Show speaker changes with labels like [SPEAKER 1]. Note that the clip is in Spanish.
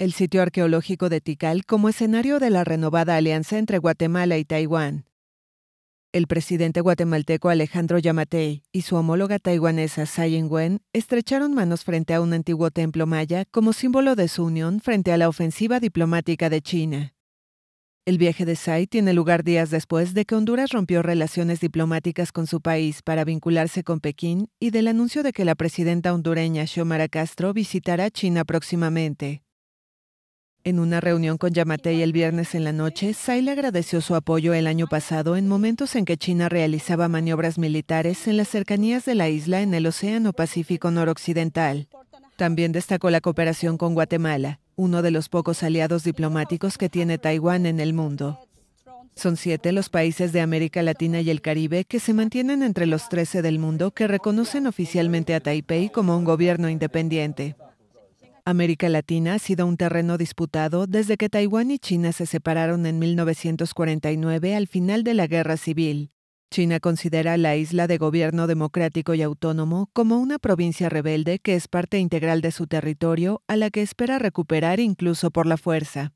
[SPEAKER 1] el sitio arqueológico de Tikal como escenario de la renovada alianza entre Guatemala y Taiwán. El presidente guatemalteco Alejandro Yamatei y su homóloga taiwanesa Tsai Ing-wen estrecharon manos frente a un antiguo templo maya como símbolo de su unión frente a la ofensiva diplomática de China. El viaje de Tsai tiene lugar días después de que Honduras rompió relaciones diplomáticas con su país para vincularse con Pekín y del anuncio de que la presidenta hondureña Xiomara Castro visitará China próximamente. En una reunión con Yamatei el viernes en la noche, Tsai agradeció su apoyo el año pasado en momentos en que China realizaba maniobras militares en las cercanías de la isla en el Océano Pacífico Noroccidental. También destacó la cooperación con Guatemala, uno de los pocos aliados diplomáticos que tiene Taiwán en el mundo. Son siete los países de América Latina y el Caribe que se mantienen entre los 13 del mundo que reconocen oficialmente a Taipei como un gobierno independiente. América Latina ha sido un terreno disputado desde que Taiwán y China se separaron en 1949 al final de la Guerra Civil. China considera a la isla de gobierno democrático y autónomo como una provincia rebelde que es parte integral de su territorio a la que espera recuperar incluso por la fuerza.